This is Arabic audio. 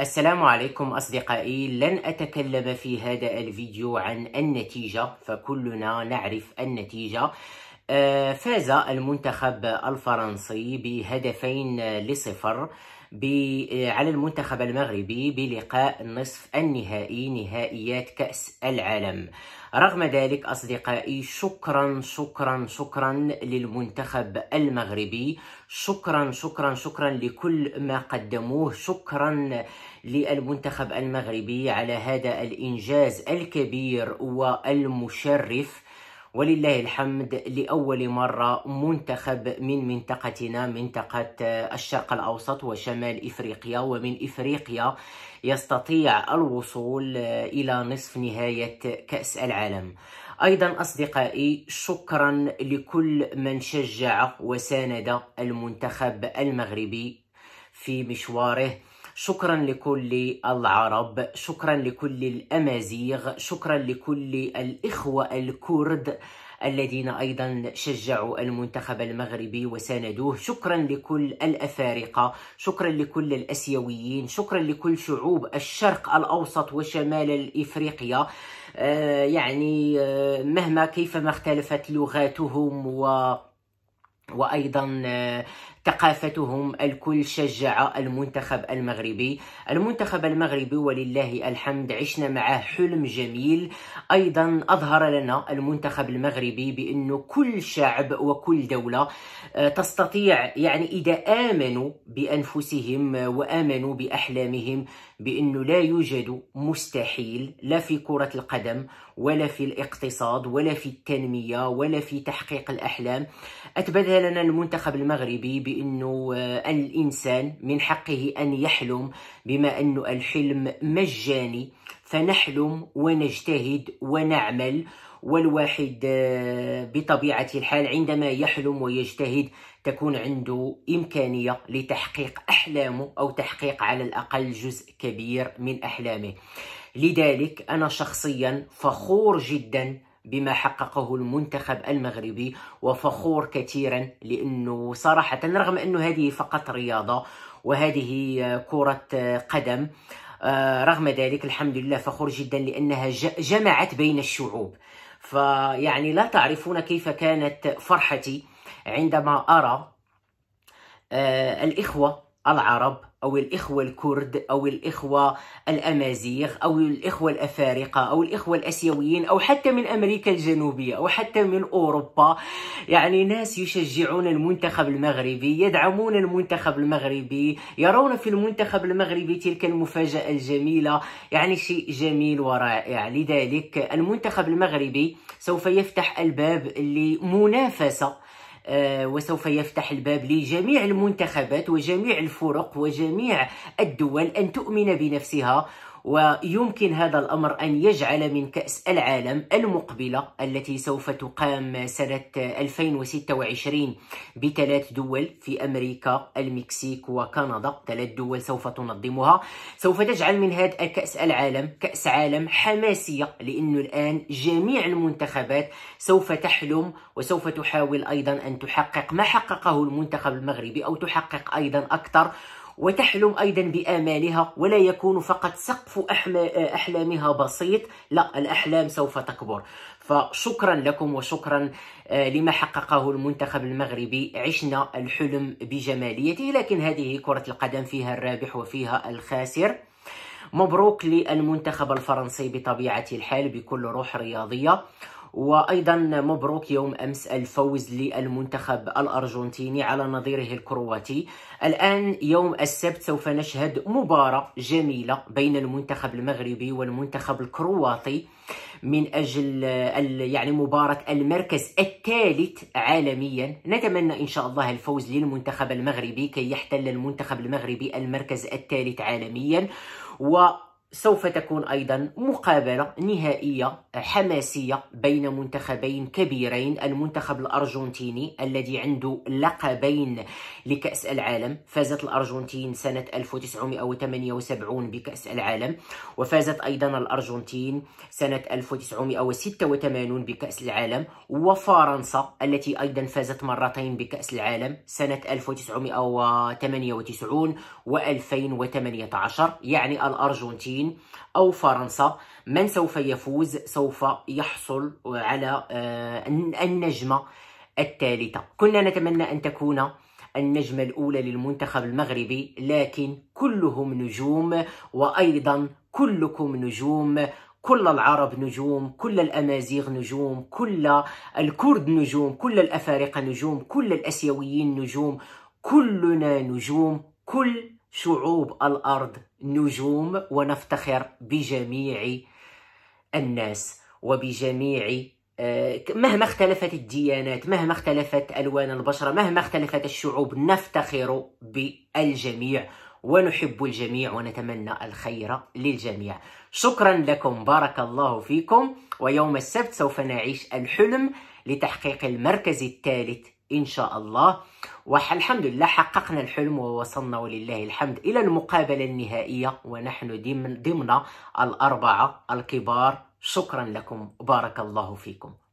السلام عليكم أصدقائي لن أتكلم في هذا الفيديو عن النتيجة فكلنا نعرف النتيجة آه، فاز المنتخب الفرنسي بهدفين لصفر آه، على المنتخب المغربي بلقاء نصف النهائي نهائيات كأس العالم رغم ذلك أصدقائي شكرا شكرا شكرا للمنتخب المغربي شكرا شكرا شكرا لكل ما قدموه شكرا للمنتخب المغربي على هذا الإنجاز الكبير والمشرف ولله الحمد لأول مرة منتخب من منطقتنا منطقة الشرق الأوسط وشمال إفريقيا ومن إفريقيا يستطيع الوصول إلى نصف نهاية كأس العالم أيضا أصدقائي شكرا لكل من شجع وساند المنتخب المغربي في مشواره شكرا لكل العرب شكرا لكل الأمازيغ شكرا لكل الإخوة الكرد الذين أيضا شجعوا المنتخب المغربي وساندوه شكرا لكل الأفارقة شكرا لكل الأسيويين شكرا لكل شعوب الشرق الأوسط وشمال إفريقيا آه يعني آه مهما كيفما اختلفت لغاتهم و وايضا آه، ثقافتهم الكل شجع المنتخب المغربي المنتخب المغربي ولله الحمد عشنا معه حلم جميل أيضا أظهر لنا المنتخب المغربي بأنه كل شعب وكل دولة آه، تستطيع يعني إذا آمنوا بأنفسهم وآمنوا بأحلامهم بأنه لا يوجد مستحيل لا في كرة القدم ولا في الاقتصاد ولا في التنمية ولا في تحقيق الأحلام أتبدى لنا المنتخب المغربي بانه آه، الانسان من حقه ان يحلم بما انه الحلم مجاني فنحلم ونجتهد ونعمل والواحد آه، بطبيعه الحال عندما يحلم ويجتهد تكون عنده امكانيه لتحقيق احلامه او تحقيق على الاقل جزء كبير من احلامه لذلك انا شخصيا فخور جدا بما حققه المنتخب المغربي وفخور كثيرا لانه صراحه رغم انه هذه فقط رياضه وهذه كره قدم آه، رغم ذلك الحمد لله فخور جدا لانها جمعت بين الشعوب فيعني لا تعرفون كيف كانت فرحتي عندما ارى آه، الاخوه العرب أو الإخوة الكرد أو الإخوة الأمازيغ أو الإخوة الأفارقة أو الإخوة الأسيويين أو حتى من أمريكا الجنوبية أو حتى من أوروبا يعني ناس يشجعون المنتخب المغربي يدعمون المنتخب المغربي يرون في المنتخب المغربي تلك المفاجأة الجميلة يعني شيء جميل ورائع لذلك المنتخب المغربي سوف يفتح الباب لمنافسة آه، وسوف يفتح الباب لجميع المنتخبات وجميع الفرق وجميع الدول أن تؤمن بنفسها ويمكن هذا الأمر أن يجعل من كأس العالم المقبلة التي سوف تقام سنة 2026 بثلاث دول في أمريكا المكسيك وكندا ثلاث دول سوف تنظمها سوف تجعل من هذا كأس العالم كأس عالم حماسية لأنه الآن جميع المنتخبات سوف تحلم وسوف تحاول أيضا أن تحقق ما حققه المنتخب المغربي أو تحقق أيضا أكثر وتحلم أيضا بآمالها ولا يكون فقط سقف أحلامها بسيط لا الأحلام سوف تكبر فشكرا لكم وشكرا آه، لما حققه المنتخب المغربي عشنا الحلم بجماليته لكن هذه كرة القدم فيها الرابح وفيها الخاسر مبروك للمنتخب الفرنسي بطبيعة الحال بكل روح رياضية وايضا مبروك يوم امس الفوز للمنتخب الارجنتيني على نظيره الكرواتي الان يوم السبت سوف نشهد مباراه جميله بين المنتخب المغربي والمنتخب الكرواتي من اجل يعني مباراه المركز الثالث عالميا نتمنى ان شاء الله الفوز للمنتخب المغربي كي يحتل المنتخب المغربي المركز الثالث عالميا و سوف تكون أيضا مقابلة نهائية حماسية بين منتخبين كبيرين المنتخب الأرجنتيني الذي عنده لقبين لكأس العالم فازت الأرجنتين سنة 1978 بكأس العالم وفازت أيضا الأرجنتين سنة 1986 بكأس العالم وفرنسا التي أيضا فازت مرتين بكأس العالم سنة 1998 و 2018 يعني الأرجنتين الصين أو فرنسا من سوف يفوز سوف يحصل على آه، النجمة الثالثة كنا نتمنى أن تكون النجمة الأولى للمنتخب المغربي لكن كلهم نجوم وأيضا كلكم نجوم كل العرب نجوم كل الأمازيغ نجوم كل الكرد نجوم كل الأفارقة نجوم كل الأسيويين نجوم كلنا نجوم كل شعوب الارض نجوم ونفتخر بجميع الناس وبجميع آه، مهما اختلفت الديانات مهما اختلفت الوان البشره مهما اختلفت الشعوب نفتخر بالجميع ونحب الجميع ونتمنى الخير للجميع شكرا لكم بارك الله فيكم ويوم السبت سوف نعيش الحلم لتحقيق المركز الثالث ان شاء الله والحمد لله حققنا الحلم ووصلنا ولله الحمد الى المقابله النهائيه ونحن ضمن الاربعه الكبار شكرا لكم بارك الله فيكم